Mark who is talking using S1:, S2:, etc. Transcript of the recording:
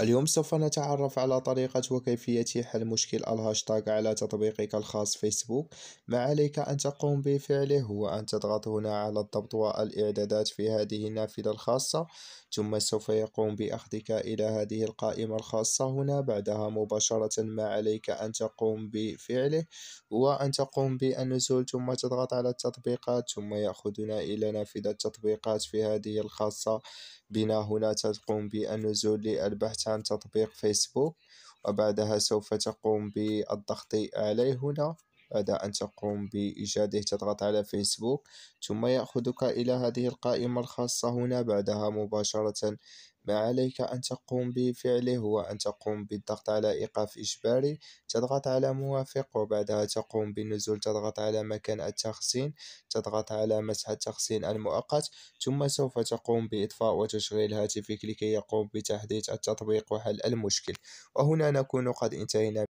S1: اليوم سوف نتعرف على طريقة وكيفية حل مشكل الهاشتاغ على تطبيقك الخاص فيسبوك ما عليك أن تقوم بفعله هو أن تضغط هنا على الضبط والإعدادات في هذه النافذة الخاصة ثم سوف يقوم بأخذك إلى هذه القائمة الخاصة هنا بعدها مباشرة ما عليك أن تقوم بفعله هو أن تقوم بالنزول ثم تضغط على التطبيقات ثم يأخذنا إلى نافذة التطبيقات في هذه الخاصة بنا هنا تقوم بالنزول للبحث عن تطبيق فيسبوك وبعدها سوف تقوم بالضغط عليه هنا بعد أن تقوم بإيجاده تضغط على فيسبوك ثم يأخذك إلى هذه القائمة الخاصة هنا بعدها مباشرة ما عليك أن تقوم بفعله هو أن تقوم بالضغط على إيقاف إجباري تضغط على موافق وبعدها تقوم بالنزول تضغط على مكان التخزين تضغط على مسح التخزين المؤقت ثم سوف تقوم بإطفاء وتشغيل هاتفك لكي يقوم بتحديث التطبيق وحل المشكل وهنا نكون قد انتهينا